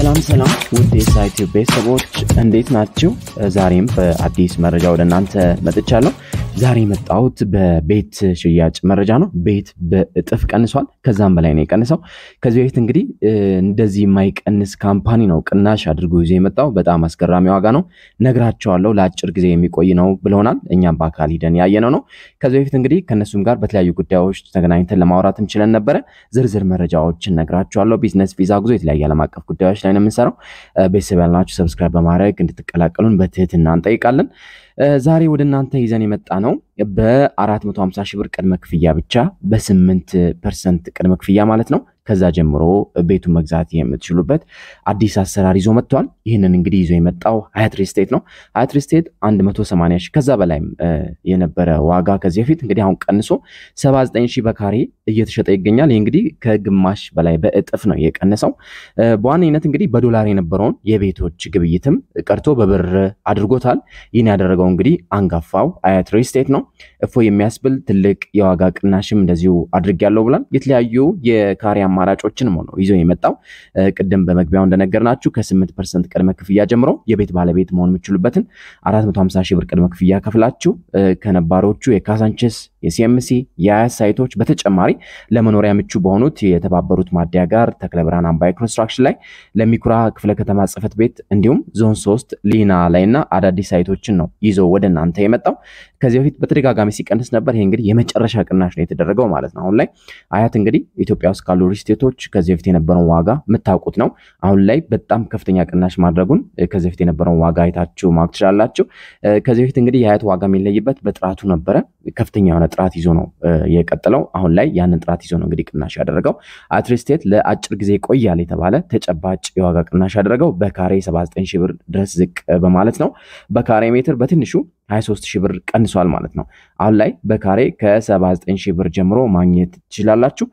ሰላም ሰላም ውድ የሳይት ቤተሰቦች እንዴት ናችሁ? ዛሬም በአዲስ መረጃ ወደ እናንተ መጥቻለሁ። ዛሬ የመጣሁት በቤት ሽያጭ መረጃ ነው። ቤት በእጥፍ ቀንሷል፣ ከዛም በላይ ነው የቀንሰው። ከዚህ በፊት እንግዲህ እንደዚህ የማይቀንስ ካምፓኒ ነው ቅናሽ አድርጎ ይዞ የመጣው በጣም አስገራሚ ዋጋ ነው፣ ነግራቸዋለሁ፣ ለአጭር ጊዜ የሚቆይ ነው ብለውናል። እኛም በአካል ሂደን ያየነው ነው። ከዚህ በፊት እንግዲህ ከእነሱም ጋር በተለያዩ ጉዳዮች ተገናኝተን ለማውራት እንችለን ነበረ። ዝርዝር መረጃዎችን ነግራቸዋለሁ። ቢዝነስ ቪዛ፣ ጉዞ፣ የተለያዩ ዓለም አቀፍ ጉዳዮች ላይ ነው የምንሰራው። ቤተሰብ ያልናችሁ ሰብስክራይብ በማድረግ እንድትቀላቀሉን በትህትና እንጠይቃለን። ዛሬ ወደ እናንተ ይዘን የመጣ ነው በ450 ሺህ ብር ቅድመ ክፍያ ብቻ በ8 ፐርሰንት ቅድመ ክፍያ ማለት ነው። ከዛ ጀምሮ ቤቱን መግዛት የምትችሉበት አዲስ አሰራር ይዞ መጥቷል። ይህንን እንግዲህ ይዞ የመጣው ሀያት ሪስቴት ነው። ሀያት ሪስቴት 180 ሺህ ከዛ በላይም የነበረ ዋጋ ከዚህ በፊት እንግዲህ አሁን ቀንሶ 79 ሺህ በካሬ እየተሸጠ ይገኛል። ይህ እንግዲህ ከግማሽ በላይ በእጥፍ ነው የቀነሰው። በዋነኝነት እንግዲህ በዶላር የነበረውን የቤቶች ግብይትም ቀርቶ በብር አድርጎታል። ይህን ያደረገው እንግዲህ አንጋፋው አያት ሪል ስቴት ነው። እፎ የሚያስብል ትልቅ የዋጋ ቅናሽም እንደዚሁ አድርጌያለሁ ብላል የተለያዩ የካሬ አማራጮችን ነው ይዞ የመጣው ቅድም በመግቢያው እንደነገርናችሁ ከ8 ፐርሰንት ቅድመ ክፍያ ጀምሮ የቤት ባለቤት መሆን የምችሉበትን 450 ሺህ ብር ቅድመ ክፍያ ከፍላችሁ ከነባሮቹ የካሳንችስ የሲኤምሲ የአያት ሳይቶች በተጨማሪ ለመኖሪያ ምቹ በሆኑት የተባበሩት ማደያ ጋር ተክለ ብርሃን አምባይ ኮንስትራክሽን ላይ ለሚኩራ ክፍለ ከተማ ጽህፈት ቤት እንዲሁም ዞን ሶስት ሊና ላይና አዳዲስ ሳይቶችን ነው ይዞ ወደ እናንተ የመጣው። ከዚህ በፊት በተደጋጋሚ ሲቀንስ ነበር። ይሄ እንግዲህ የመጨረሻ ቅናሽ ነው የተደረገው ማለት ነው። አሁን ላይ አያት እንግዲህ ኢትዮጵያ ውስጥ ካሉ ሪስቴቶች ከዚህ በፊት የነበረውን ዋጋ የምታውቁት ነው። አሁን ላይ በጣም ከፍተኛ ቅናሽ ማድረጉን ከዚህ በፊት የነበረውን ዋጋ አይታችሁ ማወቅ ትችላላችሁ። ከዚህ በፊት እንግዲህ የአያት ዋጋ የሚለይበት በጥራቱ ነበረ። ከፍተኛ የሆነ ጥራት ይዞ ነው የቀጠለው። አሁን ላይ ያንን ጥራት ይዞ ነው እንግዲህ ቅናሽ ያደረገው። አትሪስቴት ለአጭር ጊዜ ቆያል የተባለ ተጨባጭ የዋጋ ቅናሽ ያደረገው በካሬ 79 ሺህ ብር ድረስ ዝቅ በማለት ነው። በካሬ ሜትር በትንሹ 23 ሺህ ብር ቀንሷል ማለት ነው። አሁን ላይ በካሬ ከ79 ሺህ ብር ጀምሮ ማግኘት ትችላላችሁ።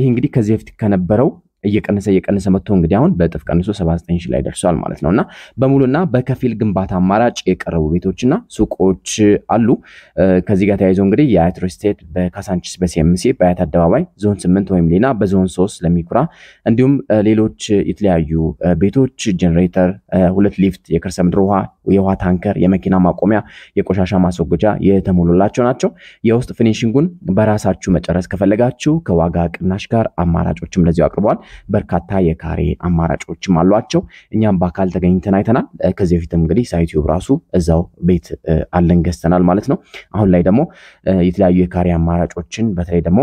ይህ እንግዲህ ከዚህ በፊት ከነበረው እየቀነሰ እየቀነሰ መጥቶ እንግዲህ አሁን በእጥፍ ቀንሶ 79 ሺህ ላይ ደርሷል ማለት ነውና በሙሉና በከፊል ግንባታ አማራጭ የቀረቡ ቤቶችና ሱቆች አሉ። ከዚህ ጋር ተያይዞ እንግዲህ የአያት ሪል ስቴት በካሳንቺስ በሲኤምሲ በአያት አደባባይ ዞን 8 ወይም ሌላ በዞን 3 ለሚኩራ እንዲሁም ሌሎች የተለያዩ ቤቶች ጀኔሬተር፣ ሁለት ሊፍት፣ የከርሰ ምድር ውሃ የውሃ ታንከር፣ የመኪና ማቆሚያ፣ የቆሻሻ ማስወገጃ የተሞሉላቸው ናቸው። የውስጥ ፊኒሽንጉን በራሳችሁ መጨረስ ከፈለጋችሁ ከዋጋ ቅናሽ ጋር አማራጮችም ለዚሁ አቅርበዋል። በርካታ የካሬ አማራጮችም አሏቸው። እኛም በአካል ተገኝተን አይተናል። ከዚህ በፊት እንግዲህ ሳይቲዩብ ራሱ እዛው ቤት አለን ገዝተናል ማለት ነው። አሁን ላይ ደግሞ የተለያዩ የካሬ አማራጮችን በተለይ ደግሞ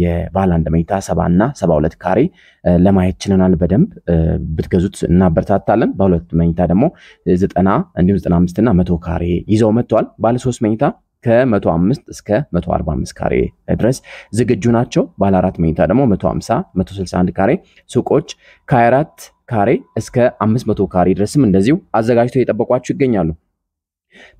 የባለ አንድ መኝታ ሰባ እና ሰባ ሁለት ካሬ ለማየት ችለናል። በደንብ ብትገዙት እናበረታታለን። በሁለት መኝታ ደግሞ ዘጠና እንዲሁም ዘጠና አምስት እና መቶ ካሬ ይዘው መጥተዋል። ባለ ሶስት መኝታ ከመቶ አምስት እስከ መቶ አርባ አምስት ካሬ ድረስ ዝግጁ ናቸው። ባለ አራት መኝታ ደግሞ መቶ ሀምሳ መቶ ስልሳ አንድ ካሬ ሱቆች ከሀያ አራት ካሬ እስከ አምስት መቶ ካሬ ድረስም እንደዚሁ አዘጋጅተው የጠበቋቸው ይገኛሉ።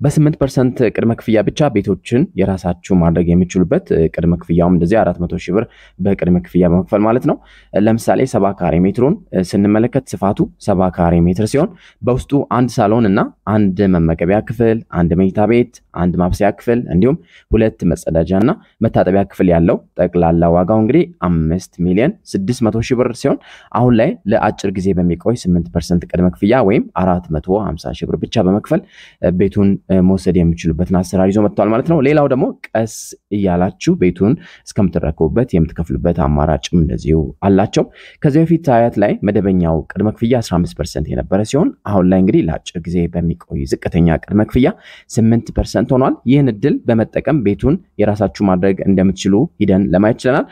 በስምንት ፐርሰንት ቅድመ ክፍያ ብቻ ቤቶችን የራሳችሁ ማድረግ የሚችሉበት ቅድመ ክፍያውም እንደዚህ አራት መቶ ሺህ ብር በቅድመ ክፍያ በመክፈል ማለት ነው። ለምሳሌ ሰባ ካሬ ሜትሩን ስንመለከት ስፋቱ ሰባ ካሬ ሜትር ሲሆን በውስጡ አንድ ሳሎን እና አንድ መመገቢያ ክፍል፣ አንድ መኝታ ቤት አንድ ማብሰያ ክፍል እንዲሁም ሁለት መጸዳጃ እና መታጠቢያ ክፍል ያለው ጠቅላላ ዋጋው እንግዲህ አምስት ሚሊዮን ስድስት መቶ ሺህ ብር ሲሆን አሁን ላይ ለአጭር ጊዜ በሚቆይ ስምንት ፐርሰንት ቅድመ ክፍያ ወይም አራት መቶ ሀምሳ ሺህ ብር ብቻ በመክፈል ቤቱን መውሰድ የሚችሉበትን አሰራር ይዞ መጥተዋል ማለት ነው። ሌላው ደግሞ ቀስ እያላችሁ ቤቱን እስከምትረከቡበት የምትከፍሉበት አማራጭም እንደዚሁ አላቸው። ከዚህ በፊት አያት ላይ መደበኛው ቅድመ ክፍያ 15 ፐርሰንት የነበረ ሲሆን አሁን ላይ እንግዲህ ለአጭር ጊዜ በሚቆይ ዝቅተኛ ቅድመ ክፍያ 8 ፐርሰንት ሆኗል ይህን እድል በመጠቀም ቤቱን የራሳችሁ ማድረግ እንደምትችሉ ሂደን ለማየት ችለናል።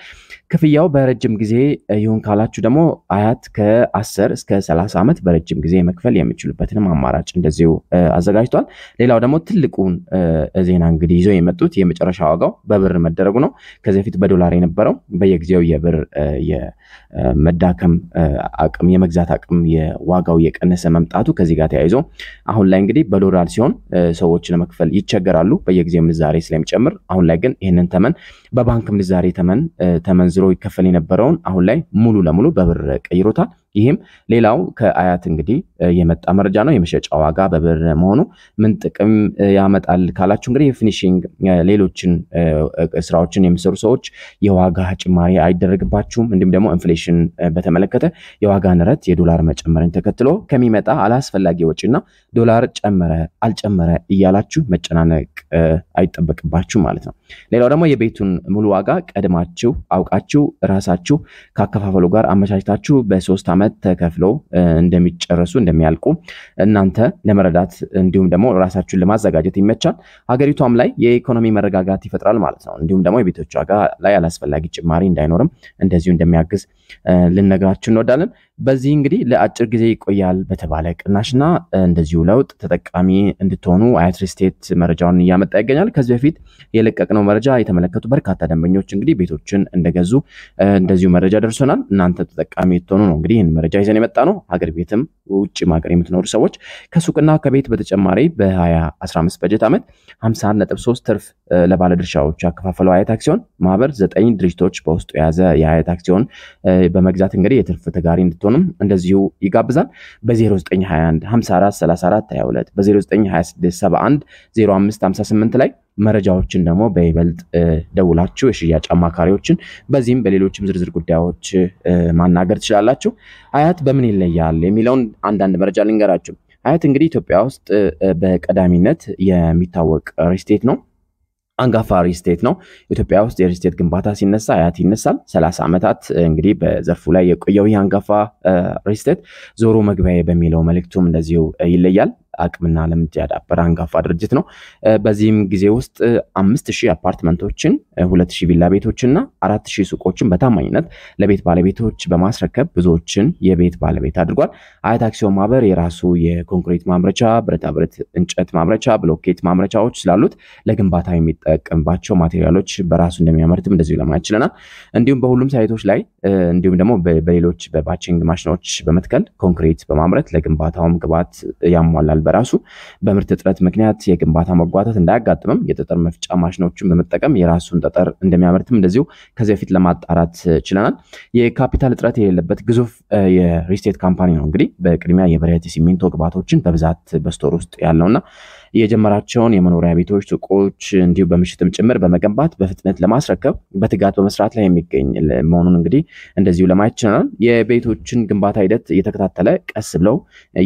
ክፍያው በረጅም ጊዜ ይሁን ካላችሁ ደግሞ አያት ከ10 እስከ 30 ዓመት በረጅም ጊዜ መክፈል የሚችሉበትንም አማራጭ እንደዚሁ አዘጋጅቷል። ሌላው ደግሞ ትልቁን ዜና እንግዲህ ይዘው የመጡት የመጨረሻ ዋጋው በብር መደረጉ ነው። ከዚህ በፊት በዶላር የነበረው በየጊዜው የብር የመዳከም አቅም የመግዛት አቅም የዋጋው የቀነሰ መምጣቱ ከዚህ ጋር ተያይዞ አሁን ላይ እንግዲህ በዶላር ሲሆን ሰዎች ለመክፈል ይቸገራሉ በየጊዜው ምንዛሬ ስለሚጨምር። አሁን ላይ ግን ይህንን ተመን በባንክ ምንዛሬ ተመን ተመን ተመንዝሮ ይከፈል የነበረውን አሁን ላይ ሙሉ ለሙሉ በብር ቀይሮታል። ይህም ሌላው ከአያት እንግዲህ የመጣ መረጃ ነው። የመሸጫ ዋጋ በብር መሆኑ ምን ጥቅም ያመጣል ካላችሁ እንግዲህ የፊኒሽንግ ሌሎችን ስራዎችን የሚሰሩ ሰዎች የዋጋ ጭማሪ አይደረግባችሁም። እንዲሁም ደግሞ ኢንፍሌሽን በተመለከተ የዋጋ ንረት የዶላር መጨመርን ተከትሎ ከሚመጣ አላስፈላጊ ወጪና ዶላር ጨመረ አልጨመረ እያላችሁ መጨናነቅ አይጠበቅባችሁ ማለት ነው። ሌላው ደግሞ የቤቱን ሙሉ ዋጋ ቀድማችሁ አውቃችሁ ራሳችሁ ከአከፋፈሉ ጋር አመቻችታችሁ በሶስት በአመት ተከፍለው እንደሚጨረሱ እንደሚያልቁ እናንተ ለመረዳት እንዲሁም ደግሞ ራሳችሁን ለማዘጋጀት ይመቻል። ሀገሪቷም ላይ የኢኮኖሚ መረጋጋት ይፈጥራል ማለት ነው። እንዲሁም ደግሞ የቤቶች ዋጋ ላይ አላስፈላጊ ጭማሪ እንዳይኖርም እንደዚሁ እንደሚያግዝ ልነግራችሁ እንወዳለን። በዚህ እንግዲህ ለአጭር ጊዜ ይቆያል በተባለ ቅናሽና እንደዚሁ ለውጥ ተጠቃሚ እንድትሆኑ አያት ሪል ስቴት መረጃውን እያመጣ ይገኛል። ከዚህ በፊት የለቀቅነው መረጃ የተመለከቱ በርካታ ደንበኞች እንግዲህ ቤቶችን እንደገዙ እንደዚሁ መረጃ ደርሶናል። እናንተ ተጠቃሚ ትሆኑ ነው እንግዲህ ይህን መረጃ ይዘን የመጣ ነው። ሀገር ቤትም ውጭ ሀገር የምትኖሩ ሰዎች ከሱቅና ከቤት በተጨማሪ በ2015 በጀት ዓመት 51.3 ትርፍ ለባለድርሻዎች ያከፋፈለው አያት አክሲዮን ማህበር ዘጠኝ ድርጅቶች በውስጡ የያዘ የአያት አክሲዮን በመግዛት እንግዲህ የትርፍ ተጋሪ እንድትሆኑ እንድትሆኑም እንደዚሁ ይጋብዛል። በ0921 54 34 22 በ0926 71 05 58 ላይ መረጃዎችን ደግሞ በይበልጥ ደውላችሁ የሽያጭ አማካሪዎችን በዚህም በሌሎችም ዝርዝር ጉዳዮች ማናገር ትችላላችሁ። አያት በምን ይለያል የሚለውን አንዳንድ መረጃ ልንገራችሁ። አያት እንግዲህ ኢትዮጵያ ውስጥ በቀዳሚነት የሚታወቅ ሪስቴት ነው። አንጋፋ ሪስቴት ነው። ኢትዮጵያ ውስጥ የሪስቴት ግንባታ ሲነሳ አያት ይነሳል። ሰላሳ ዓመታት እንግዲህ በዘርፉ ላይ የቆየው ይህ አንጋፋ ሪስቴት ዞሮ መግቢያ በሚለው መልእክቱም እንደዚሁ ይለያል። አቅምና ልምድ ያዳበረ አንጋፋ ድርጅት ነው። በዚህም ጊዜ ውስጥ አምስት ሺህ አፓርትመንቶችን፣ ሁለት ሺህ ቪላ ቤቶችና አራት ሺህ ሱቆችን በታማኝነት ለቤት ባለቤቶች በማስረከብ ብዙዎችን የቤት ባለቤት አድርጓል። አያት አክሲዮን ማህበር የራሱ የኮንክሪት ማምረቻ፣ ብረታብረት፣ እንጨት ማምረቻ፣ ብሎኬት ማምረቻዎች ስላሉት ለግንባታ የሚጠቀምባቸው ማቴሪያሎች በራሱ እንደሚያመርትም እንደዚሁ ለማየት ችለናል። እንዲሁም በሁሉም ሳይቶች ላይ እንዲሁም ደግሞ በሌሎች በባችንግ ማሽኖች በመትከል ኮንክሪት በማምረት ለግንባታውም ግብዓት ያሟላል። በራሱ በምርት እጥረት ምክንያት የግንባታ መጓተት እንዳያጋጥምም የጠጠር መፍጫ ማሽኖችን በመጠቀም የራሱን ጠጠር እንደሚያመርትም እንደዚሁ ከዚህ በፊት ለማጣራት ችለናል። የካፒታል እጥረት የሌለበት ግዙፍ የሪስቴት ካምፓኒ ነው። እንግዲህ በቅድሚያ የብረት ሲሚንቶ ግባቶችን በብዛት በስቶር ውስጥ ያለውና የጀመራቸውን የመኖሪያ ቤቶች፣ ሱቆች እንዲሁም በምሽትም ጭምር በመገንባት በፍጥነት ለማስረከብ በትጋት በመስራት ላይ የሚገኝ መሆኑን እንግዲህ እንደዚሁ ለማየት ችለናል። የቤቶችን ግንባታ ሂደት እየተከታተለ ቀስ ብለው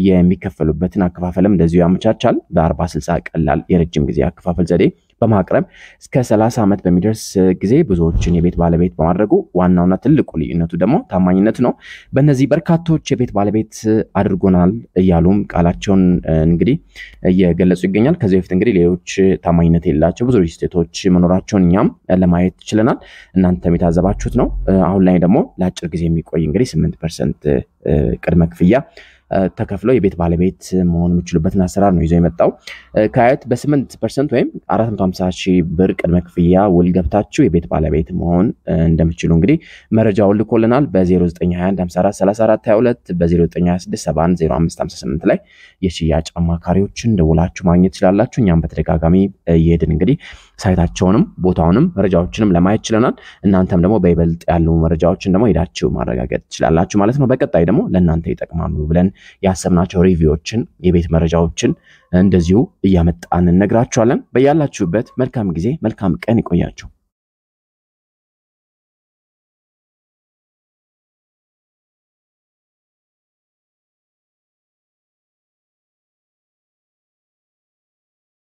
የሚከፈሉበትን አከፋፈልም እንደዚሁ ያመቻቻል። በአርባ ስልሳ ቀላል የረጅም ጊዜ አከፋፈል ዘዴ በማቅረብ እስከ 30 ዓመት በሚደርስ ጊዜ ብዙዎችን የቤት ባለቤት በማድረጉ ዋናውና ትልቁ ልዩነቱ ደግሞ ታማኝነት ነው። በእነዚህ በርካቶች የቤት ባለቤት አድርጎናል እያሉም ቃላቸውን እንግዲህ እየገለጹ ይገኛል። ከዚህ በፊት እንግዲህ ሌሎች ታማኝነት የሌላቸው ብዙ ስቴቶች መኖራቸውን እኛም ለማየት ችለናል። እናንተም የታዘባችሁት ነው። አሁን ላይ ደግሞ ለአጭር ጊዜ የሚቆይ እንግዲህ 8 ፐርሰንት ቅድመ ክፍያ ተከፍለው የቤት ባለቤት መሆን የሚችሉበትን አሰራር ነው ይዞ የመጣው። ከአያት በ8 ፐርሰንት ወይም 450 ሺህ ብር ቅድመ ክፍያ ውል ገብታችሁ የቤት ባለቤት መሆን እንደምችሉ እንግዲህ መረጃውን ልኮልናል። በ0921543422 ላይ የሽያጭ አማካሪዎችን ደውላችሁ ማግኘት ትችላላችሁ። እኛም በተደጋጋሚ እየሄድን እንግዲህ ሳይታቸውንም ቦታውንም መረጃዎችንም ለማየት ችለናል። እናንተም ደግሞ በይበልጥ ያሉ መረጃዎችን ደግሞ ሄዳችሁ ማረጋገጥ ትችላላችሁ ማለት ነው። በቀጣይ ደግሞ ለእናንተ ይጠቅማሉ ብለን ያሰብናቸው ሪቪዎችን፣ የቤት መረጃዎችን እንደዚሁ እያመጣን እነግራችኋለን። በያላችሁበት መልካም ጊዜ፣ መልካም ቀን ይቆያችሁ።